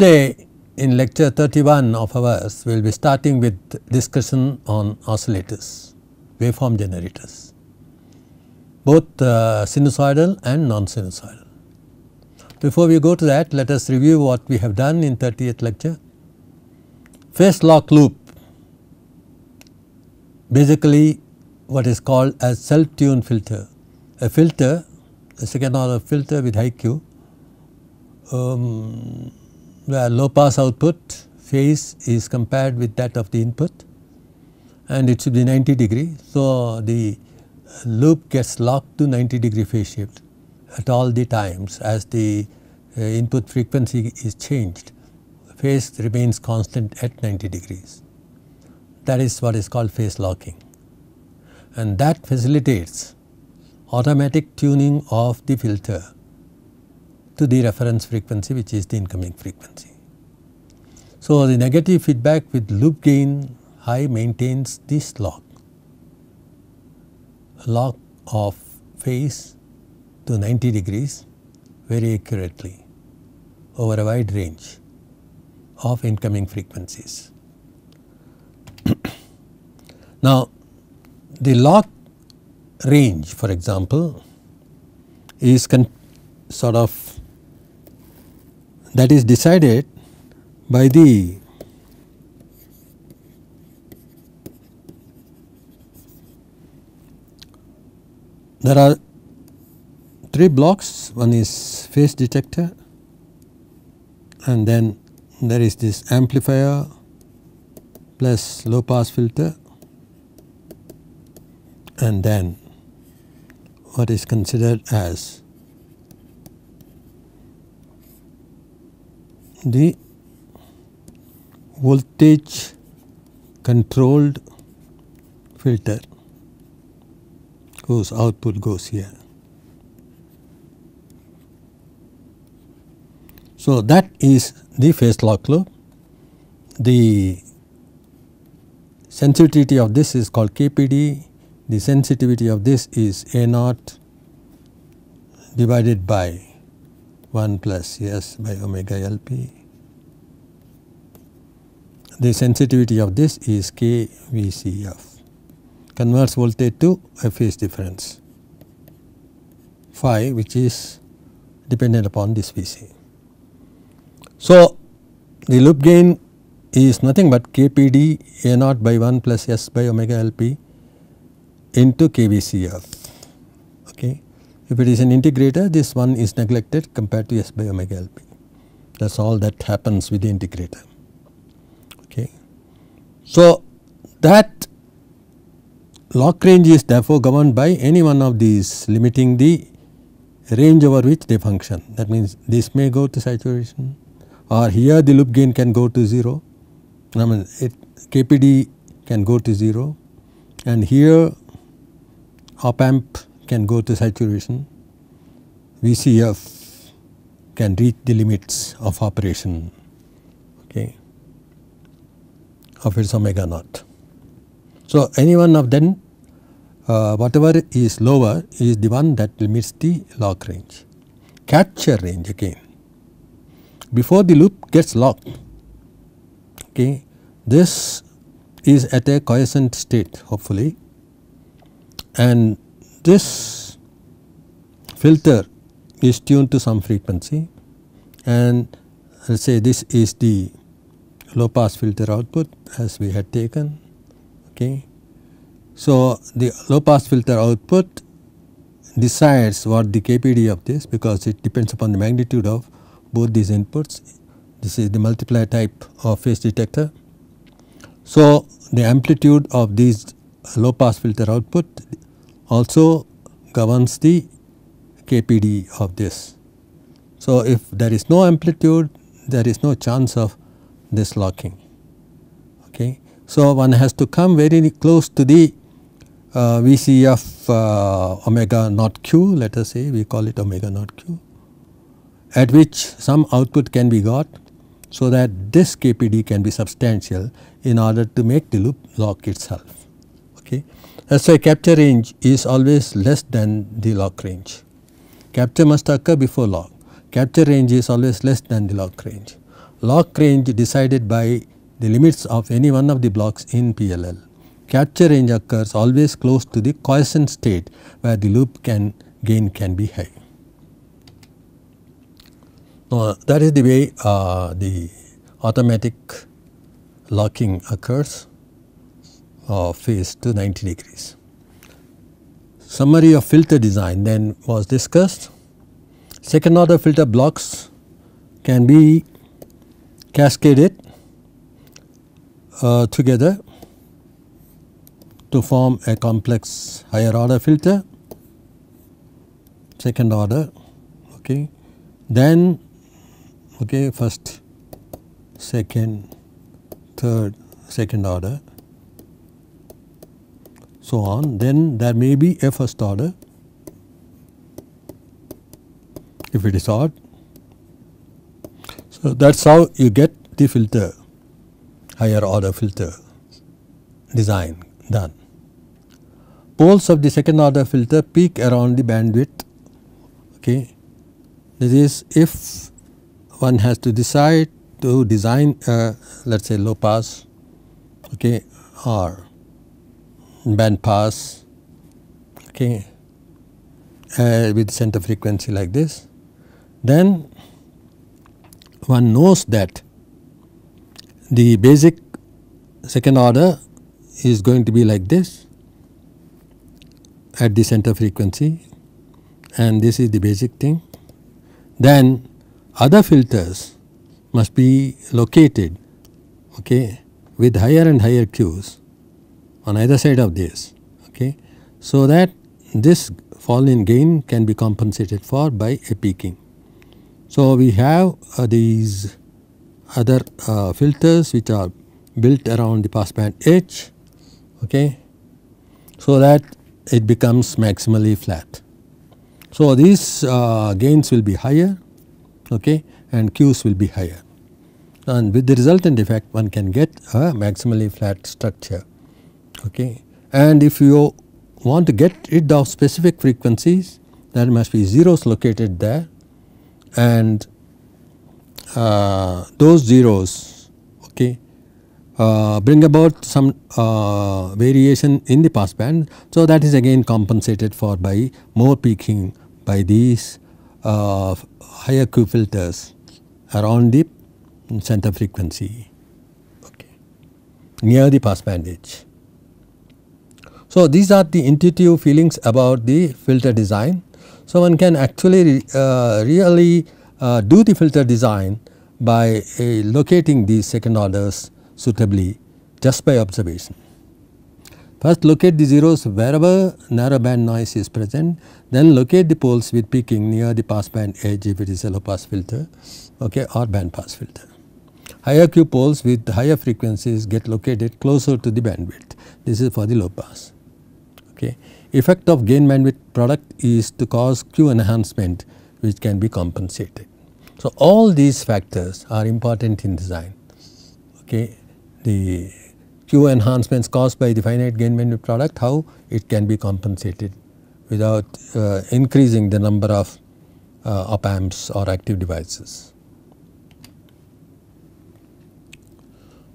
Today in lecture 31 of ours we will be starting with discussion on oscillators, waveform generators, both uh, sinusoidal and non-sinusoidal. Before we go to that let us review what we have done in 30th lecture. Phase lock loop basically what is called as self-tuned filter, a filter a second order filter with high Q um, where low pass output phase is compared with that of the input and it should be 90 degree. So, the loop gets locked to 90 degree phase shift at all the times as the uh, input frequency is changed phase remains constant at 90 degrees. That is what is called phase locking and that facilitates automatic tuning of the filter to the reference frequency which is the incoming frequency. So, the negative feedback with loop gain high maintains this log, log of phase to 90 degrees very accurately over a wide range of incoming frequencies. now, the log range for example is sort of that is decided by the there are three blocks one is phase detector and then there is this amplifier plus low pass filter and then what is considered as the voltage controlled filter whose output goes here. So, that is the phase lock loop. The sensitivity of this is called KPD, the sensitivity of this is A naught divided by 1 plus s by omega LP. The sensitivity of this is KVCF converts voltage to a phase difference phi which is dependent upon this Vc. So, the loop gain is nothing but KPD A naught by 1 plus S by omega LP into KVCF. If it is an integrator, this one is neglected compared to S by omega LP. That is all that happens with the integrator. Okay. So, that lock range is therefore governed by any one of these limiting the range over which they function. That means this may go to saturation or here the loop gain can go to 0. I mean it KPD can go to 0 and here op amp can go to saturation, VCF can reach the limits of operation okay, of its omega naught. So, any one of them uh, whatever is lower is the one that limits the lock range. Capture range again before the loop gets locked okay, this is at a quiescent state hopefully and this filter is tuned to some frequency and let us say this is the low pass filter output as we had taken. Okay. So, the low pass filter output decides what the KPD of this because it depends upon the magnitude of both these inputs. This is the multiplier type of phase detector. So, the amplitude of these low pass filter output also governs the KPD of this. So, if there is no amplitude there is no chance of this locking. Okay. So, one has to come very close to the uh, VCF uh, omega naught q let us say we call it omega naught q at which some output can be got so that this KPD can be substantial in order to make the loop lock itself. That is why capture range is always less than the lock range. Capture must occur before lock. Capture range is always less than the lock range. Lock range decided by the limits of any one of the blocks in PLL. Capture range occurs always close to the quiescent state where the loop can gain can be high. Now, that is the way uh, the automatic locking occurs uh, face to 90 degrees. Summary of filter design then was discussed. Second order filter blocks can be cascaded uh, together to form a complex higher order filter, second order okay. Then okay first, second, third, second order so on then there may be a first order if it is odd. So, that is how you get the filter higher order filter design done. Poles of the second order filter peak around the bandwidth okay. This is if one has to decide to design let us say low pass okay, or band pass okay, uh, with center frequency like this, then one knows that the basic second order is going to be like this at the center frequency and this is the basic thing. Then other filters must be located okay, with higher and higher Qs on either side of this okay. So that this fall in gain can be compensated for by a peaking. So we have uh, these other uh, filters which are built around the passband H okay, so that it becomes maximally flat. So these uh, gains will be higher okay, and Qs will be higher and with the resultant effect one can get a maximally flat structure okay. And if you want to get rid of specific frequencies there must be zeros located there and uh, those zeros okay uh, bring about some uh, variation in the passband. So, that is again compensated for by more peaking by these uh, higher Q filters around the center frequency okay, near the passband edge. So, these are the intuitive feelings about the filter design. So, one can actually uh, really uh, do the filter design by uh, locating these second orders suitably just by observation. First locate the zeros wherever narrow band noise is present, then locate the poles with peaking near the pass band edge if it is a low pass filter okay, or band pass filter. Higher Q poles with higher frequencies get located closer to the bandwidth. This is for the low pass. Okay. Effect of gain bandwidth product is to cause Q enhancement which can be compensated. So, all these factors are important in design. Okay. The Q enhancements caused by the finite gain bandwidth product how it can be compensated without uh, increasing the number of uh, op amps or active devices.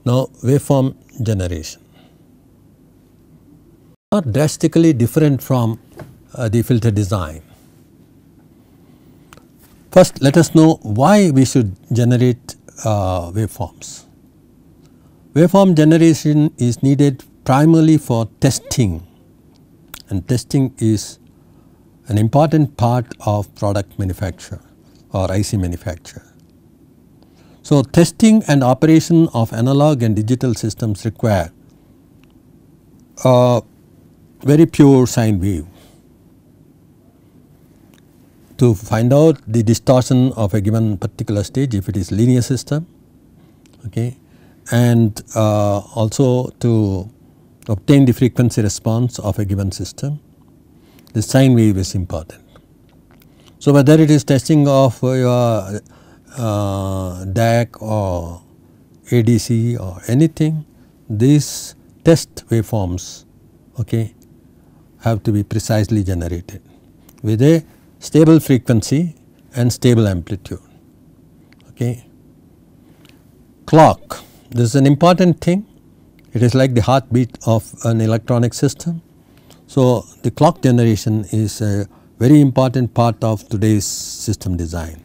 Now waveform generation are drastically different from uh, the filter design. First let us know why we should generate uh, waveforms. Waveform generation is needed primarily for testing and testing is an important part of product manufacture or IC manufacture. So, testing and operation of analog and digital systems require uh, very pure sine wave. To find out the distortion of a given particular stage if it is linear system okay and uh, also to obtain the frequency response of a given system the sine wave is important. So, whether it is testing of your uh, DAC or ADC or anything these test waveforms okay, have to be precisely generated with a stable frequency and stable amplitude. Okay. Clock, this is an important thing. It is like the heartbeat of an electronic system. So, the clock generation is a very important part of today's system design.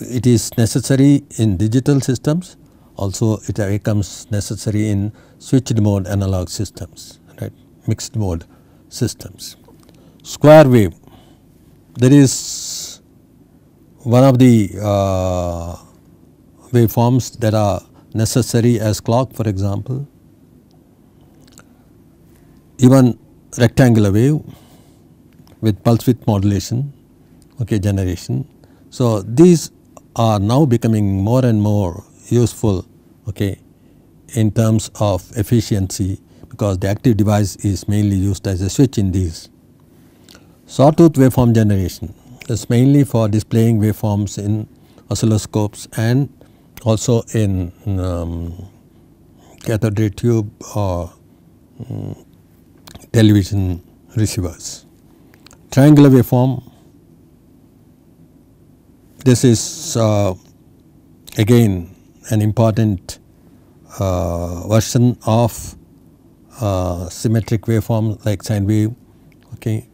It is necessary in digital systems, also it becomes necessary in switched mode analog systems, right, mixed mode systems. Square wave, there is one of the uh, waveforms that are necessary as clock for example, even rectangular wave with pulse width modulation okay, generation. So, these are now becoming more and more useful okay, in terms of efficiency because the active device is mainly used as a switch in these. Sawtooth waveform generation is mainly for displaying waveforms in oscilloscopes and also in um, cathode ray tube or um, television receivers. Triangular waveform this is uh, again an important uh, version of uh, symmetric waveform like sine wave okay,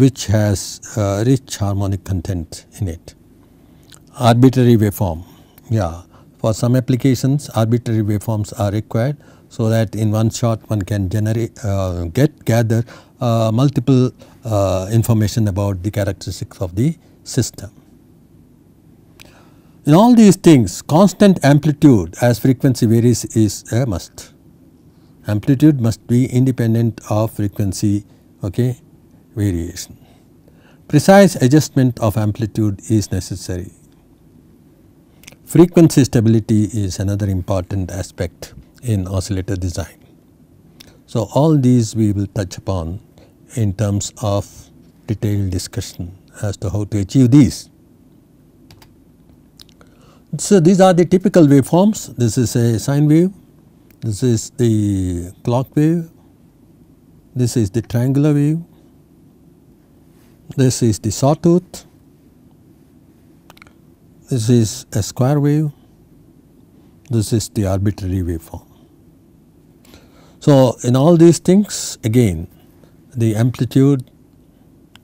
which has uh, rich harmonic content in it. Arbitrary waveform, yeah, for some applications arbitrary waveforms are required so that in one shot one can generate, uh, get, gather uh, multiple uh, information about the characteristics of the system. In all these things constant amplitude as frequency varies is a must amplitude must be independent of frequency okay, variation. Precise adjustment of amplitude is necessary. Frequency stability is another important aspect in oscillator design. So, all these we will touch upon in terms of detailed discussion as to how to achieve these. So, these are the typical waveforms. This is a sine wave, this is the clock wave. This is the triangular wave. This is the sawtooth. This is a square wave. This is the arbitrary waveform. So, in all these things again the amplitude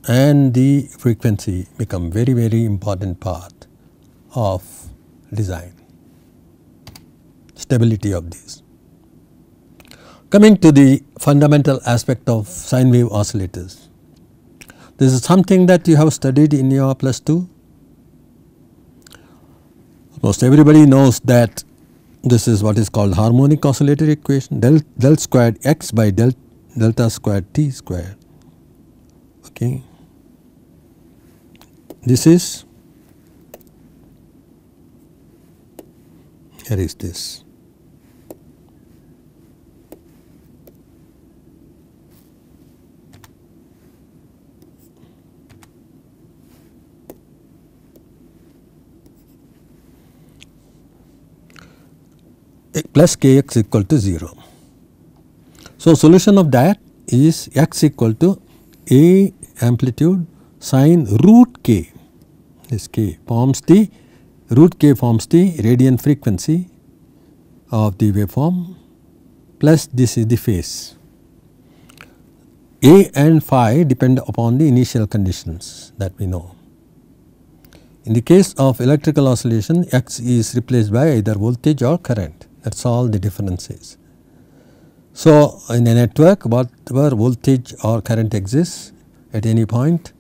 and the frequency become very very important part of design, stability of these. Coming to the fundamental aspect of sine wave oscillators, this is something that you have studied in your plus 2. Most everybody knows that this is what is called harmonic oscillator equation del, del squared x by del, delta squared t squared. Okay. This is, here is this. plus kx equal to 0. So, solution of that is x equal to a amplitude sine root k this k forms the root k forms the radiant frequency of the waveform plus this is the phase. A and phi depend upon the initial conditions that we know. In the case of electrical oscillation, x is replaced by either voltage or current that is all the difference is. So, in a network whatever voltage or current exists at any point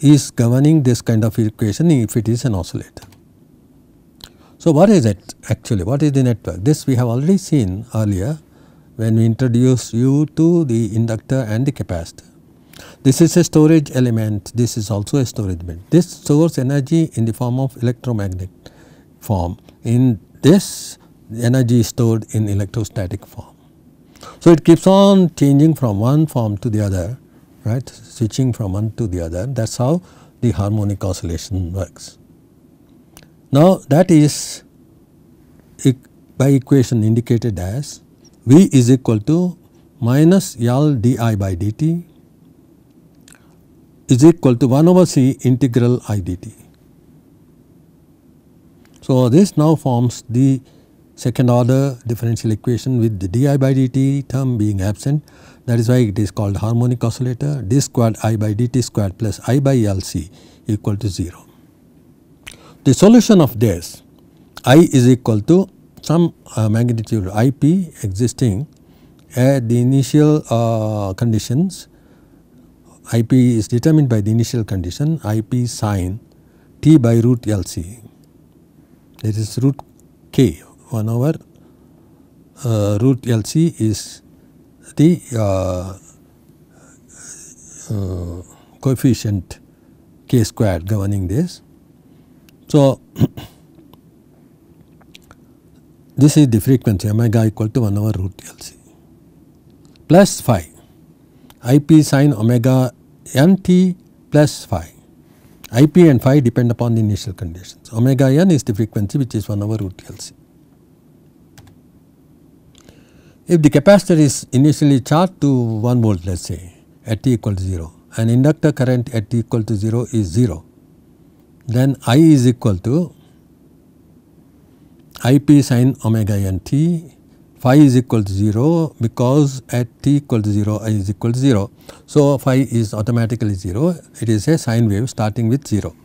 is governing this kind of equation if it is an oscillator. So, what is it actually what is the network this we have already seen earlier when we introduce you to the inductor and the capacitor. This is a storage element this is also a storage bit this stores energy in the form of electromagnet form in this energy is stored in electrostatic form. So, it keeps on changing from one form to the other right switching from one to the other that is how the harmonic oscillation works. Now that is by equation indicated as V is equal to minus L di by dt is equal to 1 over C integral i dt. So this now forms the second order differential equation with the di by dt term being absent that is why it is called harmonic oscillator d squared i by dt squared plus i by LC equal to 0. The solution of this i is equal to some uh, magnitude ip existing at the initial uh, conditions ip is determined by the initial condition ip sine t by root LC that is root k 1 over uh, root LC is the uh, uh, coefficient k squared governing this. So, this is the frequency omega equal to 1 over root LC plus phi ip sine omega nt plus phi ip and phi depend upon the initial conditions omega n is the frequency which is 1 over root LC. If the capacitor is initially charged to 1 volt let us say at t equal to 0 and inductor current at t equal to 0 is 0 then I is equal to I p sine omega n t phi is equal to 0 because at t equal to 0 i is equal to 0. So, phi is automatically 0 it is a sine wave starting with 0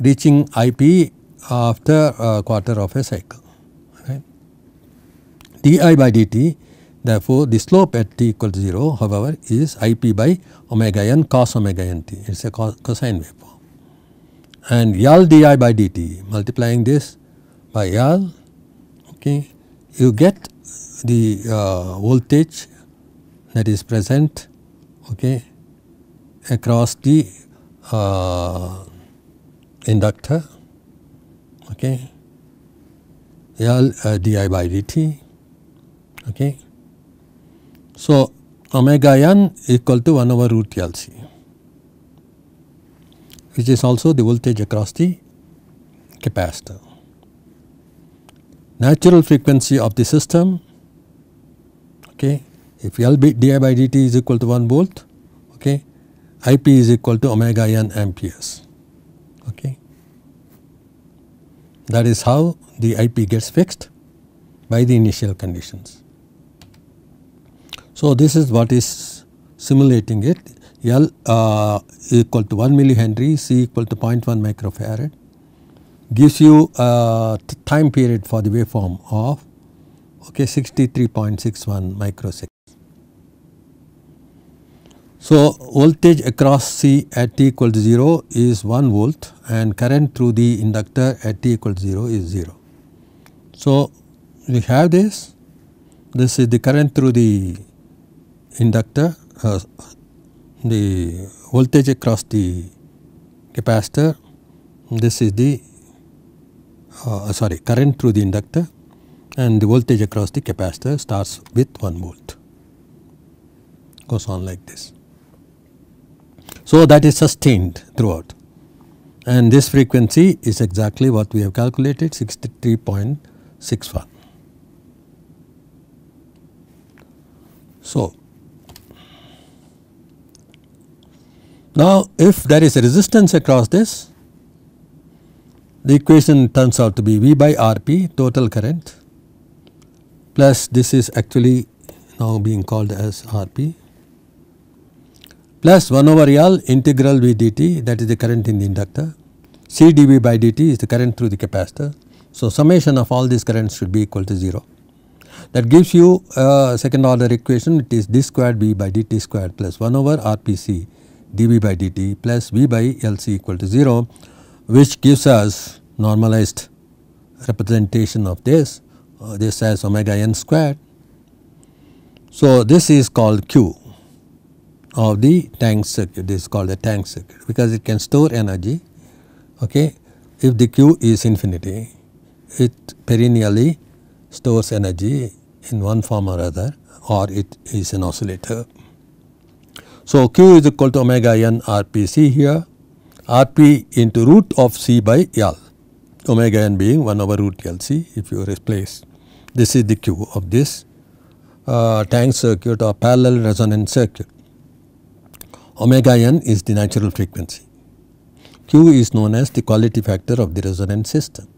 reaching I p after a quarter of a cycle di by dt therefore the slope at t equals 0 however is ip by omega n cos omega n t it is a cosine waveform and L di by dt multiplying this by L okay you get the uh, voltage that is present okay across the uh, inductor okay L uh, di by dt okay. So, omega n equal to 1 over root LC which is also the voltage across the capacitor. Natural frequency of the system okay if L by di by dt is equal to 1 volt okay IP is equal to omega n amperes okay. That is how the IP gets fixed by the initial conditions. So, this is what is simulating it L uh, equal to 1 millihenry, C equal to 0.1 microfarad gives you a uh, time period for the waveform of okay 63.61 microseconds. So, voltage across C at t equal to 0 is 1 volt and current through the inductor at t equal to 0 is 0. So, we have this, this is the current through the inductor uh, the voltage across the capacitor this is the uh, sorry current through the inductor and the voltage across the capacitor starts with 1 volt goes on like this. So that is sustained throughout and this frequency is exactly what we have calculated 63.61. So Now, if there is a resistance across this, the equation turns out to be V by Rp total current plus this is actually now being called as Rp plus 1 over L integral V dt that is the current in the inductor C dV by dt is the current through the capacitor. So, summation of all these currents should be equal to 0 that gives you a second order equation it is d squared V by dt squared plus 1 over Rpc dV by dt plus V by LC equal to 0 which gives us normalized representation of this uh, this as omega n squared. So, this is called Q of the tank circuit this is called the tank circuit because it can store energy okay if the Q is infinity it perennially stores energy in one form or other or it is an oscillator. So, Q is equal to omega n R P C here, RP into root of C by L, omega n being 1 over root LC if you replace. This is the Q of this uh, tank circuit or parallel resonance circuit. Omega n is the natural frequency. Q is known as the quality factor of the resonance system.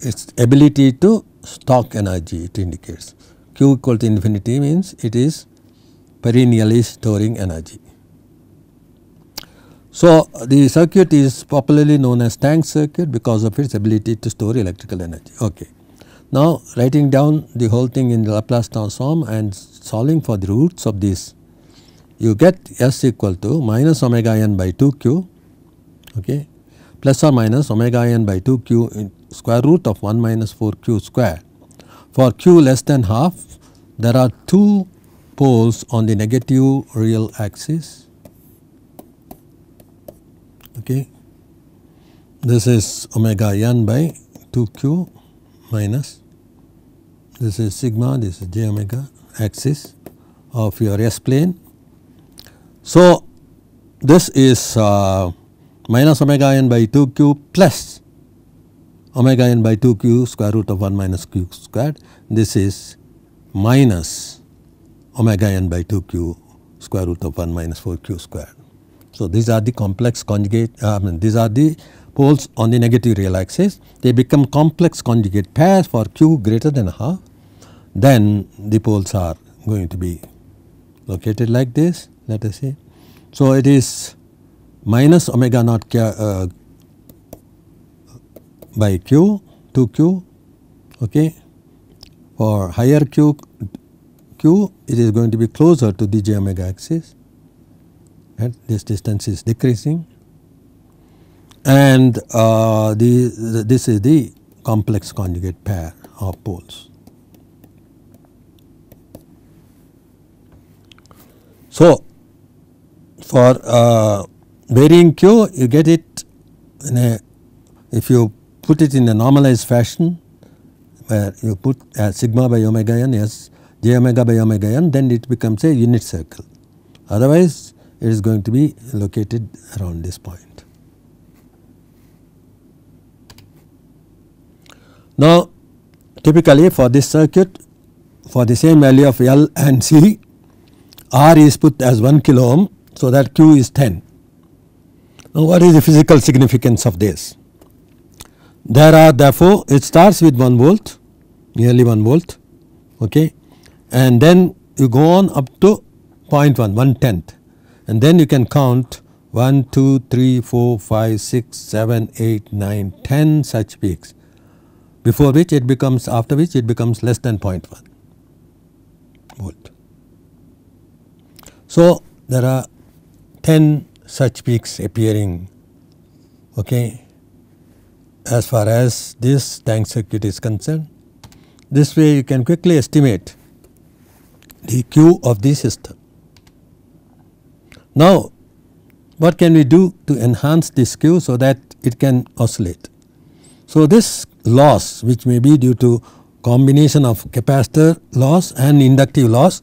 Its ability to stock energy it indicates. Q equal to infinity means it is perennially storing energy. So, the circuit is popularly known as tank circuit because of its ability to store electrical energy. Okay. Now, writing down the whole thing in the Laplace transform and solving for the roots of this, you get S equal to minus omega n by 2 q okay, plus or minus omega n by 2 q in square root of 1 minus 4 q square. For q less than half, there are two poles on the negative real axis okay this is omega n by 2q minus this is sigma this is j omega axis of your s plane so this is uh, minus omega n by 2q plus omega n by 2q square root of 1 minus q squared this is minus omega n by 2q square root of 1 minus 4q square. So, these are the complex conjugate uh, I mean these are the poles on the negative real axis they become complex conjugate pairs for q greater than half then the poles are going to be located like this let us say. So, it is minus omega naught q, uh, by q 2q okay for higher q q it is going to be closer to the j omega axis and this distance is decreasing and uh, the, the, this is the complex conjugate pair of poles. So, for uh, varying q you get it in a, if you put it in a normalized fashion where you put uh, sigma by omega n as j omega by omega n then it becomes a unit circle otherwise it is going to be located around this point. Now typically for this circuit for the same value of L and C R is put as 1 kilo ohm. So, that Q is 10. Now, what is the physical significance of this? There are therefore, it starts with 1 volt nearly 1 volt okay, and then you go on up to 0.1 1 tenth and then you can count 1 2 3 4 5 6 7 8 9 10 such peaks before which it becomes after which it becomes less than 0.1 volt. So, there are 10 such peaks appearing okay, as far as this tank circuit is concerned. This way you can quickly estimate the Q of the system. Now what can we do to enhance this Q so that it can oscillate? So this loss which may be due to combination of capacitor loss and inductive loss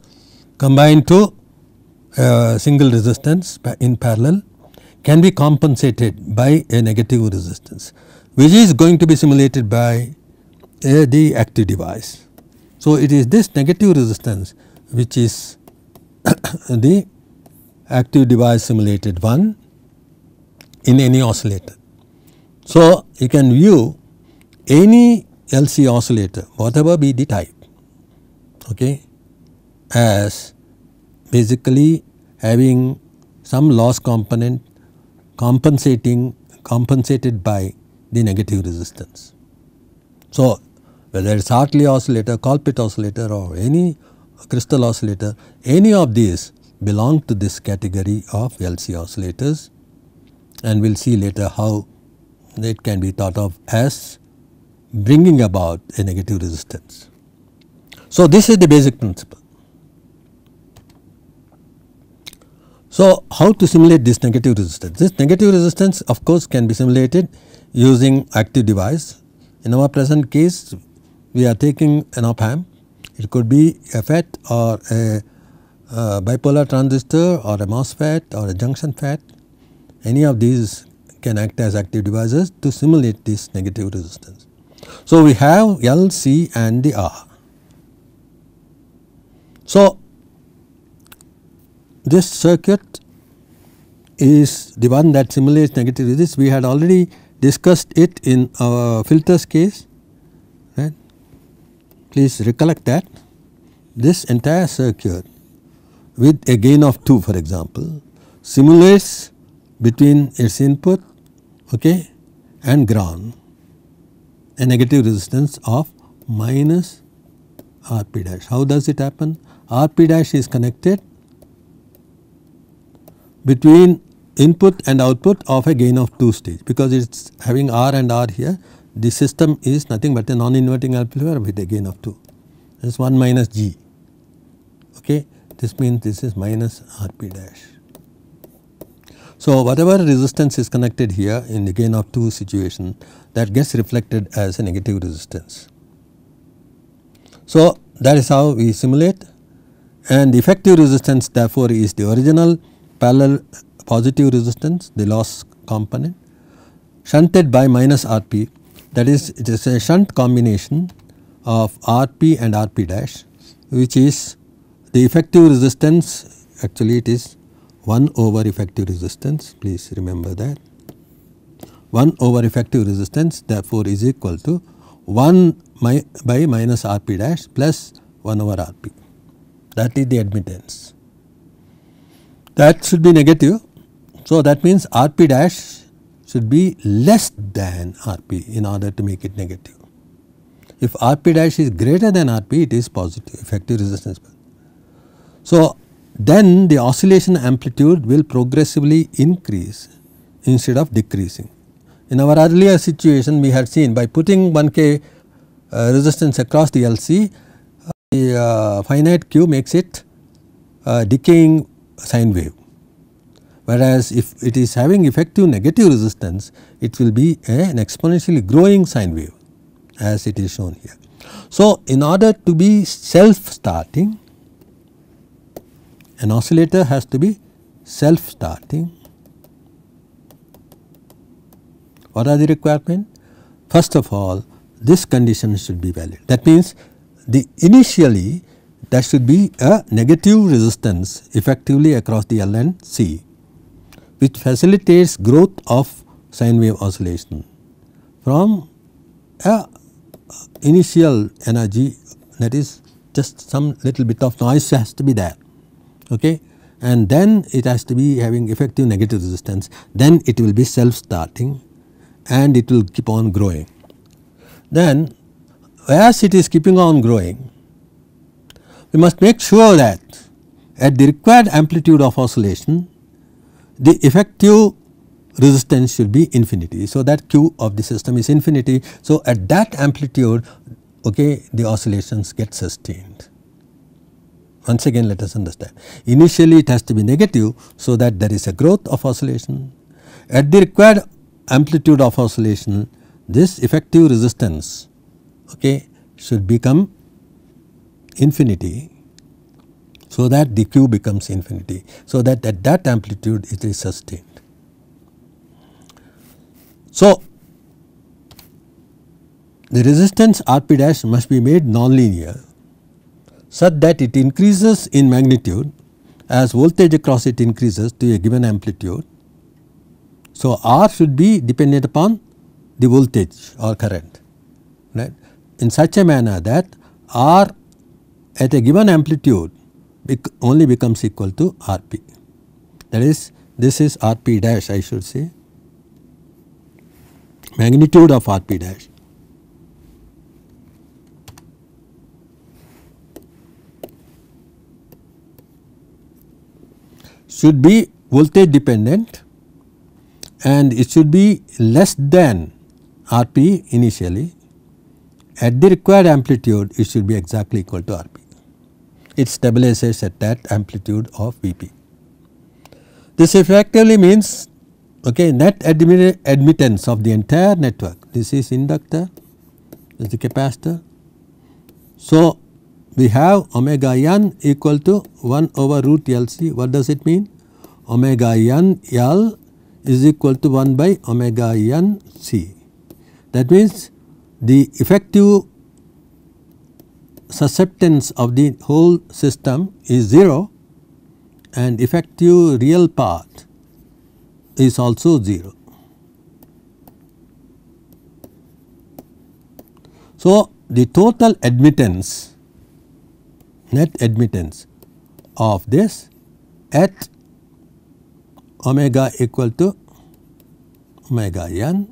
combined to a uh, single resistance in parallel can be compensated by a negative resistance which is going to be simulated by uh, the active device. So, it is this negative resistance which is the active device simulated one in any oscillator. So, you can view any LC oscillator whatever be the type okay, as basically having some loss component compensating compensated by the negative resistance. So, whether it is Hartley oscillator, Colpit oscillator or any crystal oscillator, any of these belong to this category of LC oscillators and we will see later how it can be thought of as bringing about a negative resistance. So, this is the basic principle. So, how to simulate this negative resistance? This negative resistance of course can be simulated using active device. In our present case, we are taking an op amp it could be a FET or a, a bipolar transistor or a MOSFET or a junction FET. Any of these can act as active devices to simulate this negative resistance. So, we have L, C and the R. So, this circuit is the one that simulates negative resistance. We had already discussed it in our filters case please recollect that this entire circuit with a gain of 2 for example simulates between its input okay, and ground a negative resistance of minus Rp dash. How does it happen? Rp dash is connected between input and output of a gain of 2 stage because it is having R and R here the system is nothing but a non-inverting amplifier with a gain of 2. This is 1 minus G. Okay. This means this is minus Rp dash. So, whatever resistance is connected here in the gain of 2 situation that gets reflected as a negative resistance. So, that is how we simulate and the effective resistance therefore is the original parallel positive resistance the loss component shunted by minus Rp that is it is a shunt combination of Rp and Rp dash which is the effective resistance actually it is 1 over effective resistance please remember that 1 over effective resistance therefore is equal to 1 my, by minus Rp dash plus 1 over Rp that is the admittance that should be negative so that means Rp dash should be less than Rp in order to make it negative. If Rp dash is greater than Rp, it is positive effective resistance. So, then the oscillation amplitude will progressively increase instead of decreasing. In our earlier situation, we had seen by putting 1k uh, resistance across the LC, uh, the uh, finite Q makes it uh, decaying sine wave. Whereas if it is having effective negative resistance, it will be a, an exponentially growing sine wave as it is shown here. So, in order to be self starting, an oscillator has to be self starting. What are the requirement? First of all, this condition should be valid. That means, the initially there should be a negative resistance effectively across the L and C which facilitates growth of sine wave oscillation from a initial energy that is just some little bit of noise has to be there okay and then it has to be having effective negative resistance then it will be self starting and it will keep on growing. Then as it is keeping on growing we must make sure that at the required amplitude of oscillation the effective resistance should be infinity. So, that Q of the system is infinity. So, at that amplitude okay, the oscillations get sustained. Once again let us understand initially it has to be negative so that there is a growth of oscillation. At the required amplitude of oscillation this effective resistance okay, should become infinity so that the q becomes infinity. So that at that amplitude it is sustained. So the resistance Rp dash must be made nonlinear such that it increases in magnitude as voltage across it increases to a given amplitude. So R should be dependent upon the voltage or current right in such a manner that R at a given amplitude only becomes equal to Rp. That is this is Rp dash I should say magnitude of Rp dash. should be voltage dependent and it should be less than Rp initially at the required amplitude it should be exactly equal to Rp it stabilizes at that amplitude of Vp. This effectively means okay, net admittance of the entire network. This is inductor, this is the capacitor. So, we have omega n equal to 1 over root LC. What does it mean? Omega n L is equal to 1 by omega n C. That means the effective susceptance of the whole system is 0 and effective real part is also 0. So, the total admittance net admittance of this at omega equal to omega n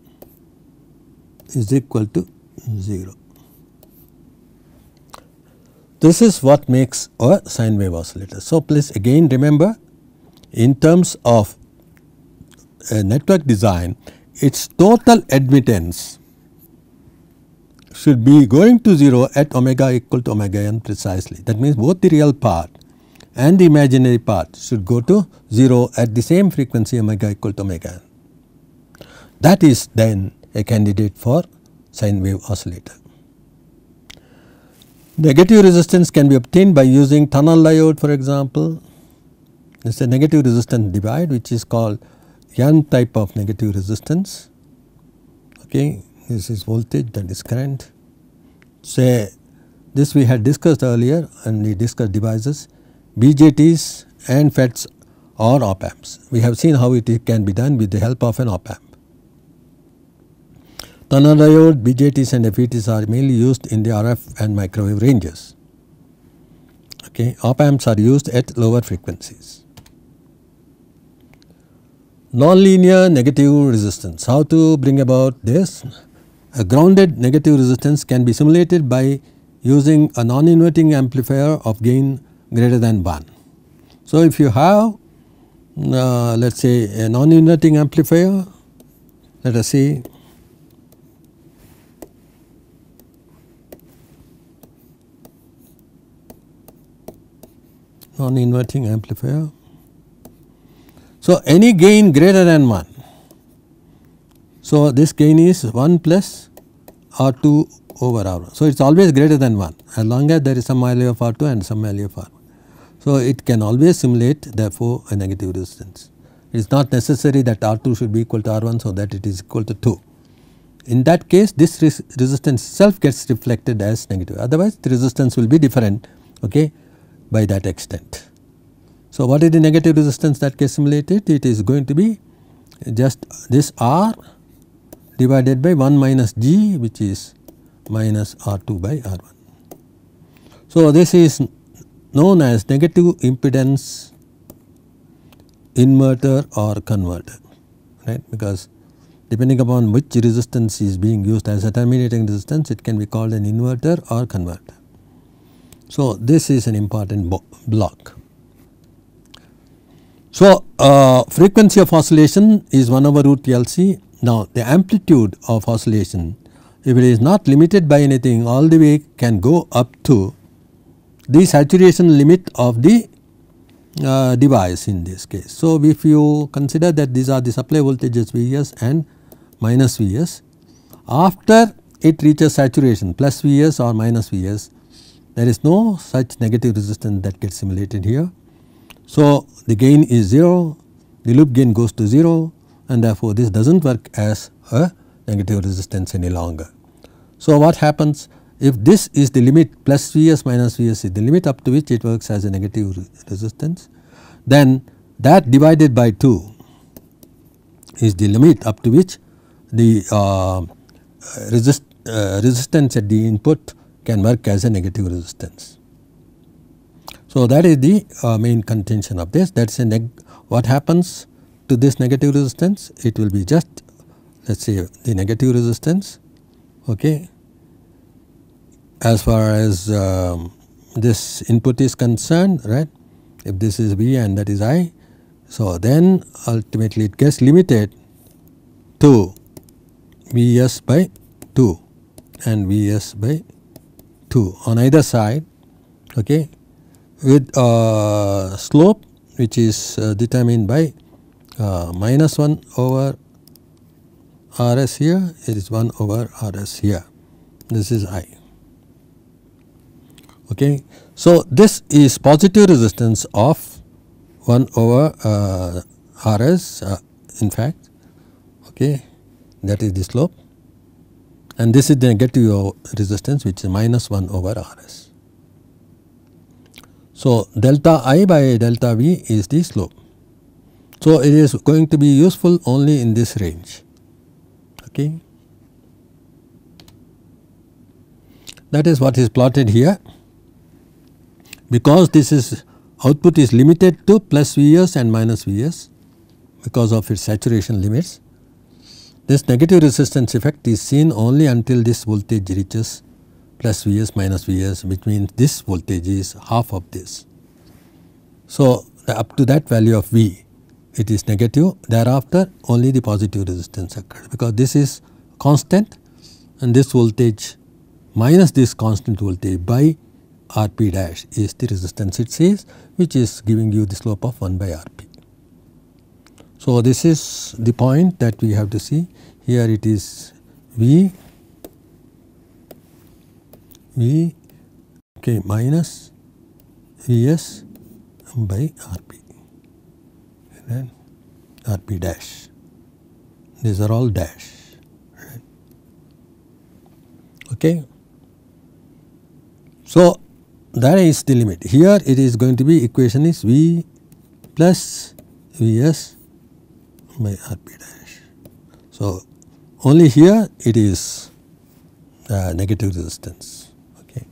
is equal to 0. This is what makes a sine wave oscillator. So, please again remember in terms of uh, network design, its total admittance should be going to 0 at omega equal to omega n precisely. That means, both the real part and the imaginary part should go to 0 at the same frequency omega equal to omega n. That is then a candidate for sine wave oscillator. Negative resistance can be obtained by using tunnel diode for example. It is a negative resistance divide which is called N type of negative resistance. Okay. This is voltage that is current. Say this we had discussed earlier and we discussed devices BJTs and FETs or op amps. We have seen how it can be done with the help of an op amp. Tunner diode, BJTs and FETs are mainly used in the RF and microwave ranges. Okay. Op amps are used at lower frequencies. Nonlinear negative resistance. How to bring about this? A grounded negative resistance can be simulated by using a non-inverting amplifier of gain greater than 1. So, if you have uh, let us say a non-inverting amplifier, let us say non-inverting amplifier. So, any gain greater than 1. So, this gain is 1 plus R2 over R1. So, it is always greater than 1 as long as there is some value of R2 and some value of R1. So, it can always simulate therefore a negative resistance. It is not necessary that R2 should be equal to R1 so that it is equal to 2. In that case this res resistance itself gets reflected as negative otherwise the resistance will be different okay by that extent. So, what is the negative resistance that gets simulated? It is going to be just this R divided by 1 minus G which is minus R2 by R1. So, this is known as negative impedance inverter or converter right because depending upon which resistance is being used as a terminating resistance it can be called an inverter or converter. So, this is an important block. So, uh, frequency of oscillation is 1 over root LC. Now, the amplitude of oscillation if it is not limited by anything all the way can go up to the saturation limit of the uh, device in this case. So, if you consider that these are the supply voltages Vs and minus Vs after it reaches saturation plus Vs or minus Vs there is no such negative resistance that gets simulated here. So, the gain is 0, the loop gain goes to 0 and therefore, this does not work as a negative resistance any longer. So, what happens if this is the limit plus Vs minus Vs is the limit up to which it works as a negative re resistance, then that divided by 2 is the limit up to which the uh, resist, uh, resistance at the input can work as a negative resistance. So, that is the uh, main contention of this that is a what happens to this negative resistance it will be just let us say the negative resistance okay. As far as um, this input is concerned right if this is V and that is I so then ultimately it gets limited to Vs by 2 and Vs by 2 on either side okay with uh, slope which is uh, determined by uh, minus 1 over rs here it is 1 over rs here this is i okay so this is positive resistance of 1 over uh, rs uh, in fact okay that is the slope and this is the negative resistance which is minus 1 over Rs. So, delta I by delta V is the slope. So, it is going to be useful only in this range. Okay. That is what is plotted here. Because this is output is limited to plus Vs and minus Vs because of its saturation limits. This negative resistance effect is seen only until this voltage reaches plus Vs minus Vs which means this voltage is half of this. So, up to that value of V it is negative thereafter only the positive resistance occurs because this is constant and this voltage minus this constant voltage by Rp dash is the resistance it sees, which is giving you the slope of 1 by Rp. So, this is the point that we have to see here it is V minus V s by R p then R p dash these are all dash okay. So, that is the limit here it is going to be equation is V plus V s by Rp dash. So, only here it is uh, negative resistance okay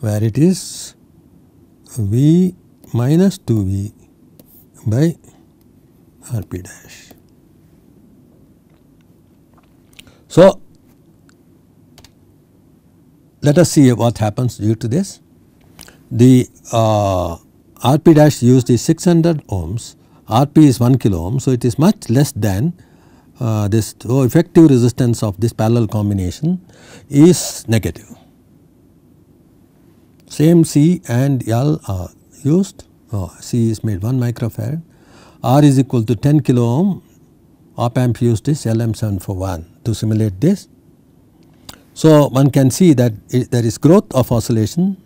where it is V minus 2V by Rp dash. So, let us see what happens due to this. The uh, Rp dash used is 600 ohms Rp is 1 kilo ohm. So, it is much less than uh, this so oh, effective resistance of this parallel combination is negative. Same C and L are used, oh, C is made 1 microfarad, R is equal to 10 kilo ohm, op amp used is LM741 to simulate this. So, one can see that it, there is growth of oscillation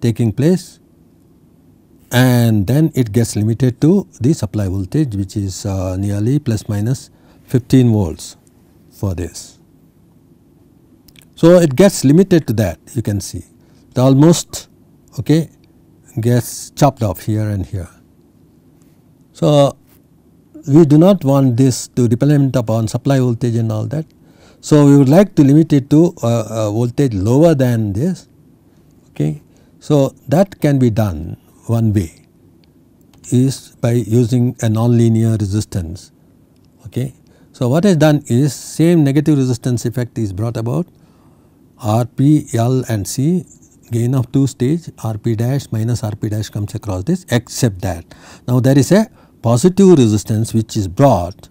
taking place and then it gets limited to the supply voltage which is uh, nearly plus minus 15 volts for this. So, it gets limited to that you can see the almost okay gets chopped off here and here. So, we do not want this to depend upon supply voltage and all that. So, we would like to limit it to a uh, uh, voltage lower than this okay. So, that can be done one way is by using a nonlinear resistance. Okay. So, what is done is same negative resistance effect is brought about Rp, L and C gain of 2 stage Rp dash minus Rp dash comes across this except that. Now, there is a positive resistance which is brought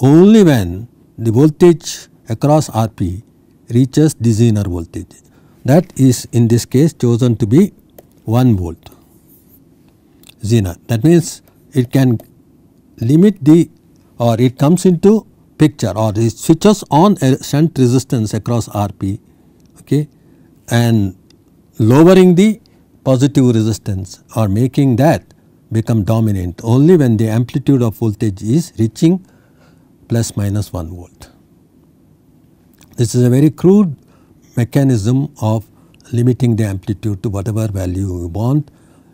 only when the voltage across Rp reaches designer voltage that is in this case chosen to be 1 volt. Zener. That means it can limit the or it comes into picture or it switches on a shunt resistance across RP okay, and lowering the positive resistance or making that become dominant only when the amplitude of voltage is reaching plus minus 1 volt. This is a very crude mechanism of limiting the amplitude to whatever value you want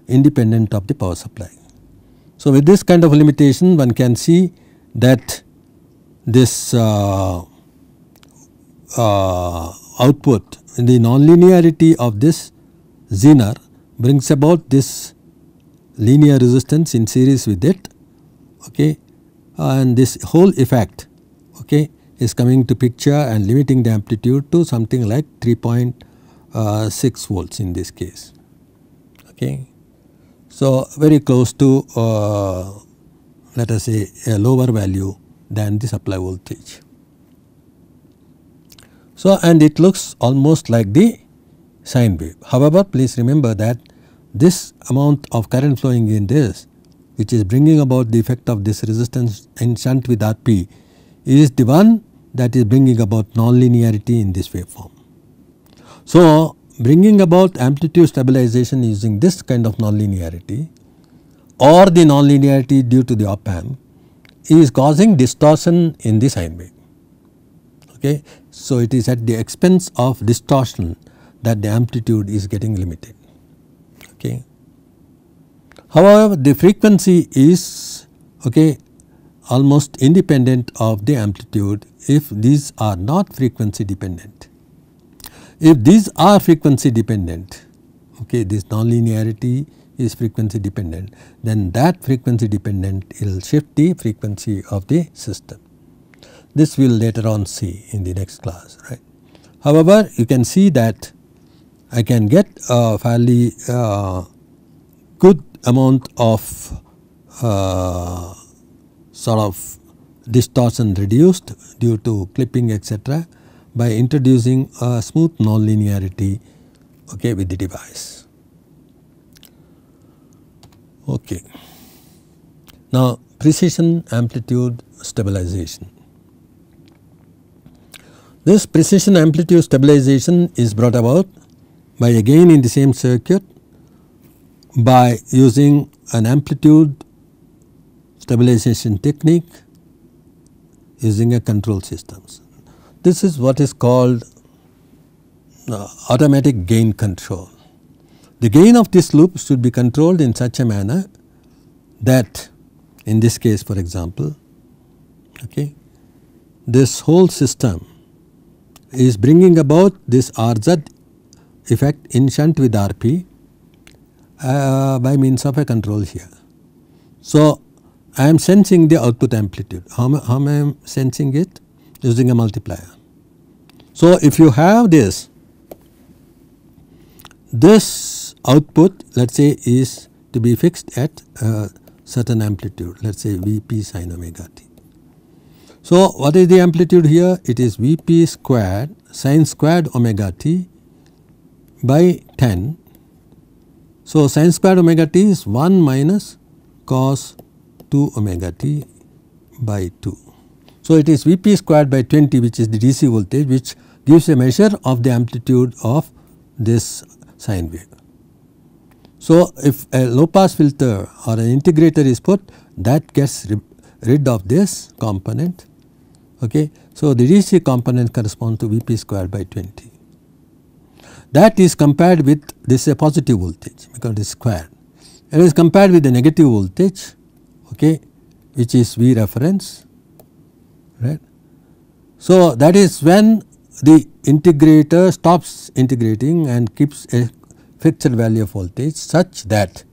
independent of the power supply. So, with this kind of limitation one can see that this uh, uh, output the nonlinearity of this zener brings about this linear resistance in series with it okay and this whole effect okay is coming to picture and limiting the amplitude to something like 3.6 uh, volts in this case okay so, very close to uh, let us say a lower value than the supply voltage. So, and it looks almost like the sine wave. However, please remember that this amount of current flowing in this which is bringing about the effect of this resistance in shunt with RP is the one that is bringing about nonlinearity in this waveform. So, bringing about amplitude stabilization using this kind of nonlinearity or the nonlinearity due to the op amp is causing distortion in the sine wave. Okay. So, it is at the expense of distortion that the amplitude is getting limited. Okay. However, the frequency is okay, almost independent of the amplitude if these are not frequency dependent. If these are frequency dependent, okay, this nonlinearity is frequency dependent, then that frequency dependent will shift the frequency of the system. This we will later on see in the next class, right. However, you can see that I can get a fairly uh, good amount of uh, sort of distortion reduced due to clipping etc by introducing a smooth nonlinearity okay, with the device. Okay. Now, precision amplitude stabilization. This precision amplitude stabilization is brought about by again in the same circuit by using an amplitude stabilization technique using a control systems. This is what is called uh, automatic gain control. The gain of this loop should be controlled in such a manner that in this case for example, okay, this whole system is bringing about this RZ effect in shunt with RP uh, by means of a control here. So, I am sensing the output amplitude. How how am I sensing it? Using a multiplier. So, if you have this, this output let us say is to be fixed at certain amplitude let us say Vp sine omega t. So, what is the amplitude here? It is Vp squared sine squared omega t by 10. So, sine squared omega t is 1 minus cos 2 omega t by 2. So, it is Vp squared by 20 which is the DC voltage which gives a measure of the amplitude of this sine wave. So, if a low pass filter or an integrator is put that gets rid of this component. Okay. So, the DC component corresponds to Vp square by 20. That is compared with this a positive voltage because it is square. It is compared with the negative voltage okay, which is V reference right. So, that is when the integrator stops integrating and keeps a fixed value of voltage such that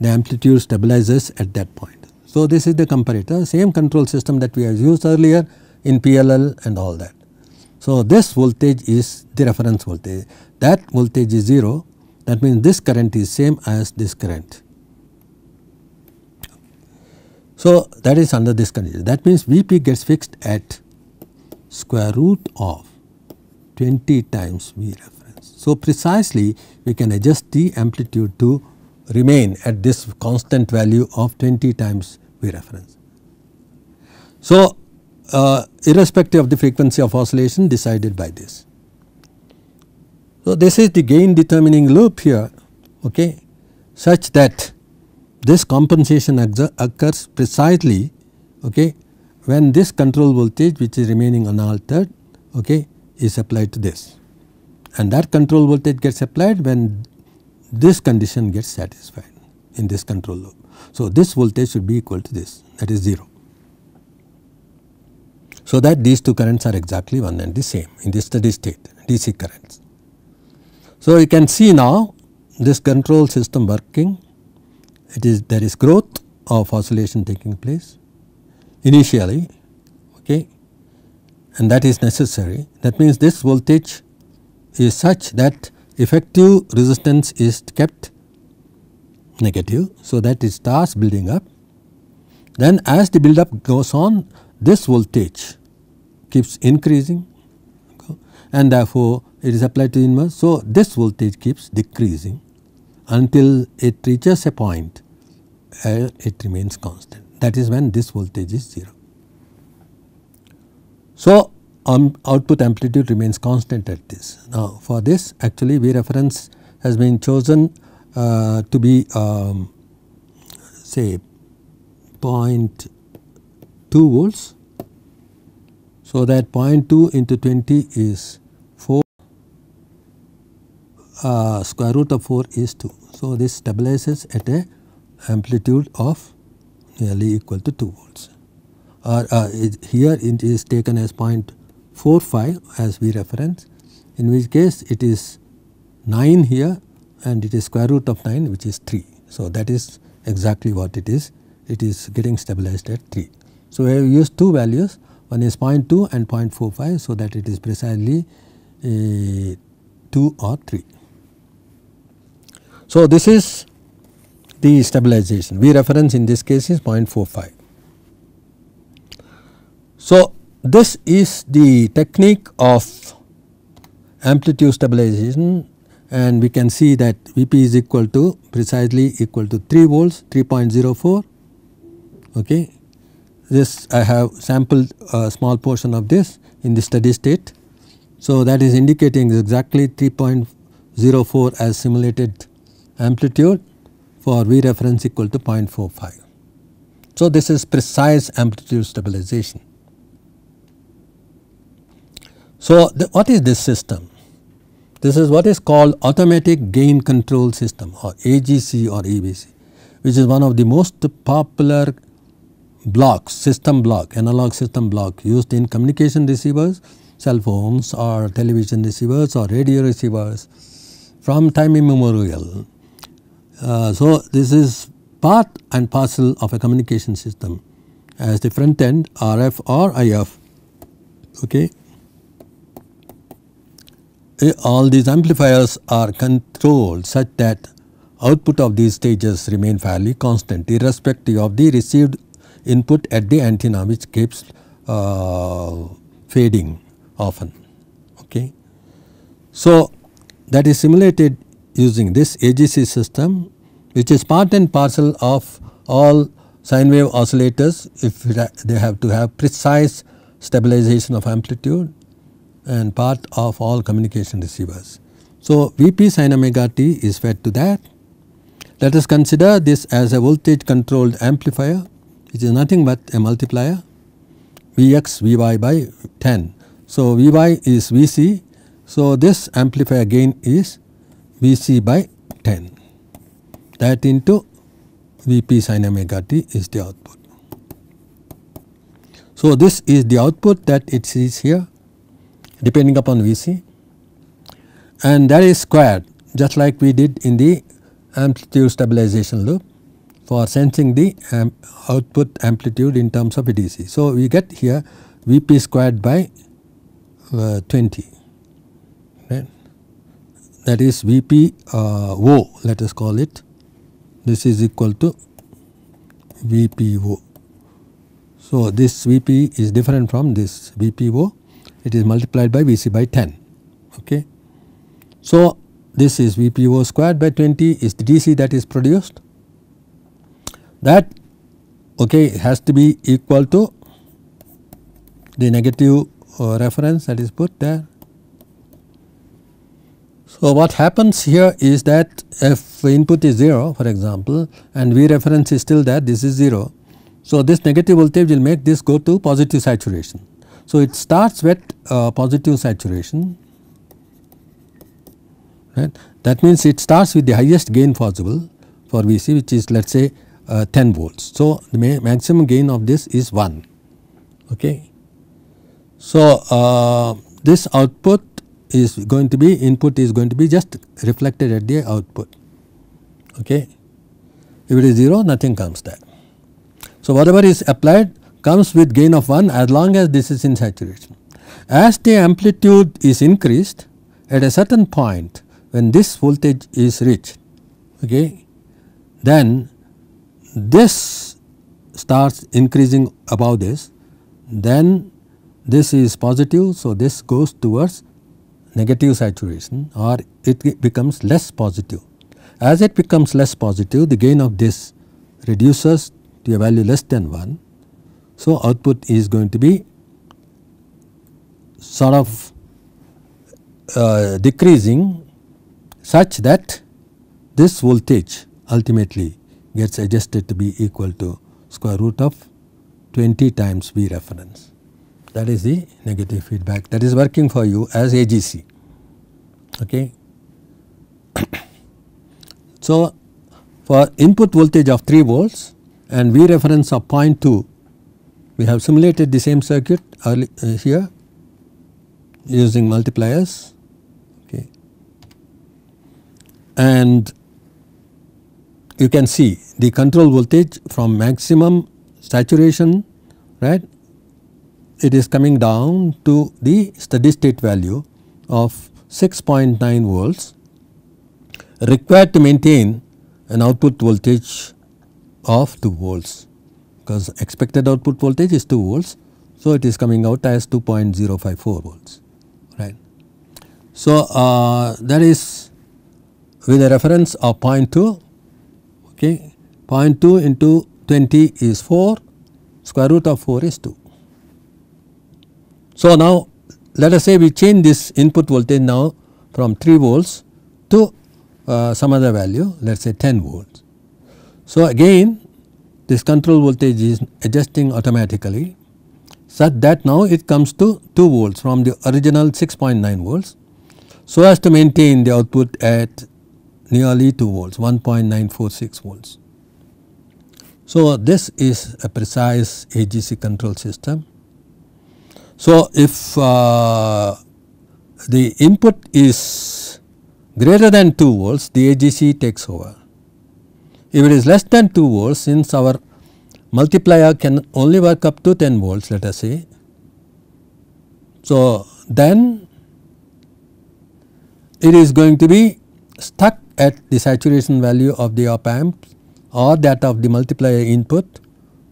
the amplitude stabilizes at that point. So, this is the comparator same control system that we have used earlier in PLL and all that. So, this voltage is the reference voltage that voltage is 0 that means this current is same as this current. So, that is under this condition that means Vp gets fixed at square root of 20 times V reference. So, precisely we can adjust the amplitude to remain at this constant value of 20 times V reference. So, uh, irrespective of the frequency of oscillation decided by this. So, this is the gain determining loop here okay, such that this compensation occurs precisely okay, when this control voltage which is remaining unaltered okay, is applied to this and that control voltage gets applied when this condition gets satisfied in this control loop. So, this voltage should be equal to this that is 0. So, that these two currents are exactly one and the same in the steady state DC currents. So, you can see now this control system working it is there is growth of oscillation taking place initially okay and that is necessary that means this voltage is such that effective resistance is kept negative. So, that it starts building up then as the build up goes on this voltage keeps increasing okay, and therefore, it is applied to inverse. So, this voltage keeps decreasing until it reaches a point uh, it remains constant that is when this voltage is 0. So, um, output amplitude remains constant at this. Now, for this actually V reference has been chosen uh, to be um, say 0.2 volts. So, that 0.2 into 20 is 4 uh, square root of 4 is 2. So, this stabilizes at a amplitude of nearly equal to 2 volts. Or uh, it, here it is taken as 0.45 as we reference in which case it is 9 here and it is square root of 9 which is 3. So, that is exactly what it is it is getting stabilized at 3. So, we have used two values one is 0.2 and 0.45 so that it is precisely uh, 2 or 3. So, this is the stabilization. We reference in this case is 0.45. So, this is the technique of amplitude stabilization and we can see that Vp is equal to precisely equal to 3 volts 3.04 okay. This I have sampled a small portion of this in the steady state. So, that is indicating exactly 3.04 as simulated amplitude for V reference equal to 0.45. So, this is precise amplitude stabilization. So, the, what is this system? This is what is called automatic gain control system or AGC or ABC which is one of the most popular blocks system block analog system block used in communication receivers cell phones or television receivers or radio receivers from time immemorial uh, so, this is part and parcel of a communication system as the front end RF or IF. Okay. Eh, all these amplifiers are controlled such that output of these stages remain fairly constant irrespective of the received input at the antenna which keeps uh, fading often. Okay. So, that is simulated using this AGC system which is part and parcel of all sine wave oscillators if they have to have precise stabilization of amplitude and part of all communication receivers. So, Vp sin omega t is fed to that. Let us consider this as a voltage controlled amplifier which is nothing but a multiplier Vx Vy by 10. So, Vy is Vc. So, this amplifier gain is Vc by 10 that into Vp sin omega t is the output. So, this is the output that it sees here depending upon Vc and that is squared just like we did in the amplitude stabilization loop for sensing the output amplitude in terms of DC. So, we get here Vp squared by uh, 20 that is VPO uh, let us call it this is equal to VPO. So, this VP is different from this VPO it is multiplied by VC by 10 ok. So, this is VPO squared by 20 is the DC that is produced that ok has to be equal to the negative uh, reference that is put there so, what happens here is that if input is 0 for example and V reference is still there this is 0. So, this negative voltage will make this go to positive saturation. So, it starts with uh, positive saturation right that means it starts with the highest gain possible for VC which is let us say uh, 10 volts. So, the ma maximum gain of this is 1 okay. So, uh, this output is going to be input is going to be just reflected at the output. Okay. If it is 0 nothing comes there. So, whatever is applied comes with gain of 1 as long as this is in saturation. As the amplitude is increased at a certain point when this voltage is reached, okay, then this starts increasing above this, then this is positive. So, this goes towards negative saturation or it becomes less positive. As it becomes less positive the gain of this reduces to a value less than 1. So, output is going to be sort of uh, decreasing such that this voltage ultimately gets adjusted to be equal to square root of 20 times V reference. That is the negative feedback that is working for you as AGC. Okay. so, for input voltage of 3 volts and V reference of 0.2, we have simulated the same circuit early, uh, here using multipliers. Okay. And you can see the control voltage from maximum saturation right it is coming down to the steady state value of 6.9 volts required to maintain an output voltage of 2 volts because expected output voltage is 2 volts. So, it is coming out as 2.054 volts right. So, uh, that is with a reference of 0.2 okay 0.2 into 20 is 4 square root of 4 is 2. So, now let us say we change this input voltage now from 3 volts to uh, some other value let us say 10 volts. So, again this control voltage is adjusting automatically such that now it comes to 2 volts from the original 6.9 volts so as to maintain the output at nearly 2 volts 1.946 volts. So, this is a precise AGC control system so, if uh, the input is greater than 2 volts the AGC takes over. If it is less than 2 volts since our multiplier can only work up to 10 volts let us say. So, then it is going to be stuck at the saturation value of the op amp or that of the multiplier input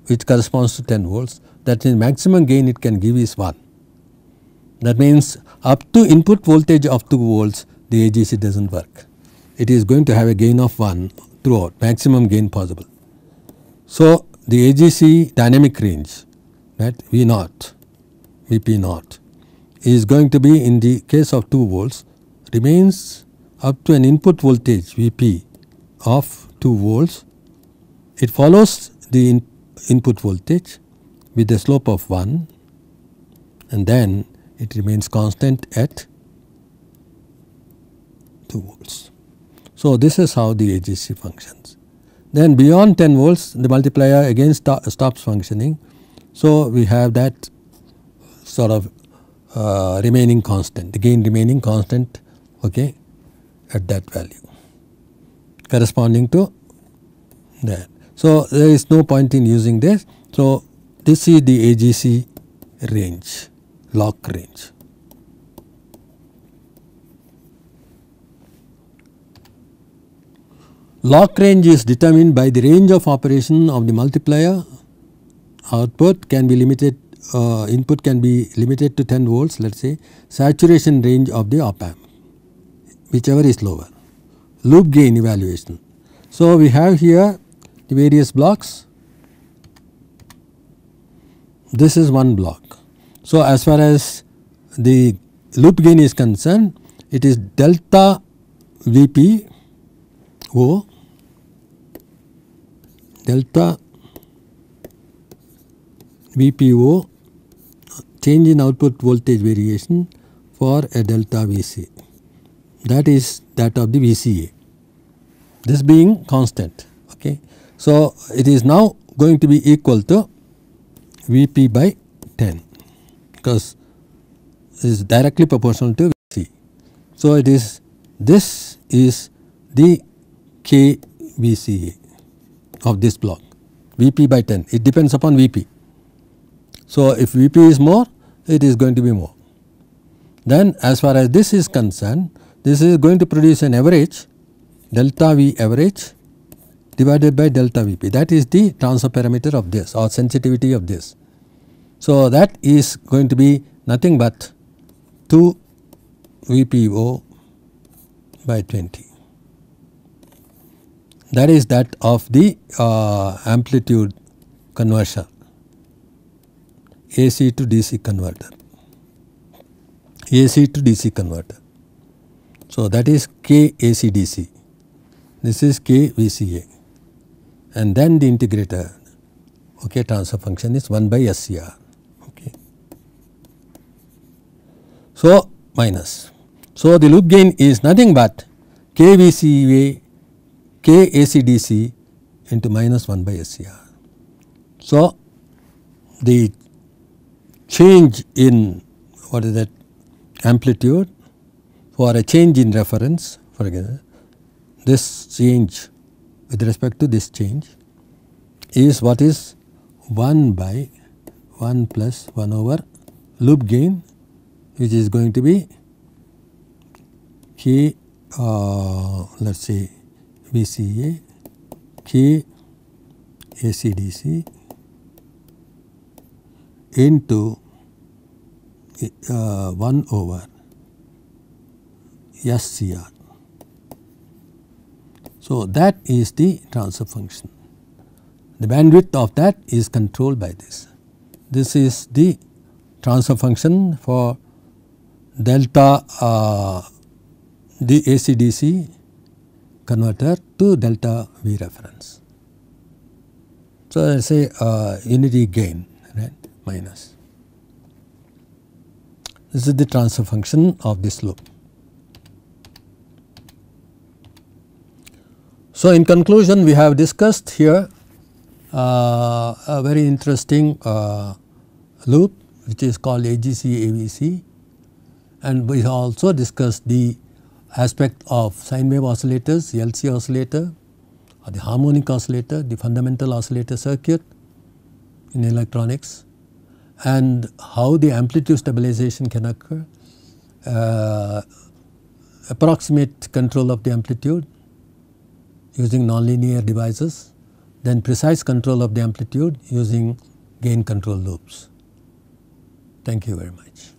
which corresponds to 10 volts that the maximum gain it can give is 1. That means up to input voltage of 2 volts the AGC does not work. It is going to have a gain of 1 throughout maximum gain possible. So, the AGC dynamic range that V naught Vp naught is going to be in the case of 2 volts remains up to an input voltage Vp of 2 volts. It follows the in input voltage with a slope of 1 and then it remains constant at 2 volts. So, this is how the AGC functions. Then beyond 10 volts the multiplier again st stops functioning. So, we have that sort of uh, remaining constant the gain remaining constant okay, at that value corresponding to that. So, there is no point in using this. So, this is the AGC range, lock range. Lock range is determined by the range of operation of the multiplier output can be limited uh, input can be limited to 10 volts let us say saturation range of the op amp whichever is lower loop gain evaluation. So, we have here the various blocks this is one block. So, as far as the loop gain is concerned, it is delta V P O delta V P O change in output voltage variation for a delta V C that is that of the V C A this being constant. Okay. So, it is now going to be equal to Vp by 10 because it is directly proportional to Vc. So, it is this is the kVc of this block Vp by 10 it depends upon Vp. So, if Vp is more it is going to be more. Then as far as this is concerned this is going to produce an average delta V average divided by delta Vp that is the transfer parameter of this or sensitivity of this. So, that is going to be nothing but 2 VPO by 20 that is that of the uh, amplitude conversion AC to DC converter AC to DC converter. So, that is KACDC this is KVCA and then the integrator okay transfer function is 1 by SCR okay. So minus. So the loop gain is nothing but KVCA KACDC into minus 1 by SCR. So the change in what is that amplitude for a change in reference for example this change with respect to this change is what is 1 by 1 plus 1 over loop gain which is going to be k uh, let us say VCA k ACDC into uh, 1 over SCR so, that is the transfer function. The bandwidth of that is controlled by this. This is the transfer function for delta uh, the ACDC converter to delta V reference. So, let us say uh, unity gain right minus. This is the transfer function of this loop. So, in conclusion we have discussed here uh, a very interesting uh, loop which is called AGC AVC and we also discussed the aspect of sine wave oscillators, the LC oscillator or the harmonic oscillator, the fundamental oscillator circuit in electronics and how the amplitude stabilization can occur, uh, approximate control of the amplitude using nonlinear devices, then precise control of the amplitude using gain control loops. Thank you very much.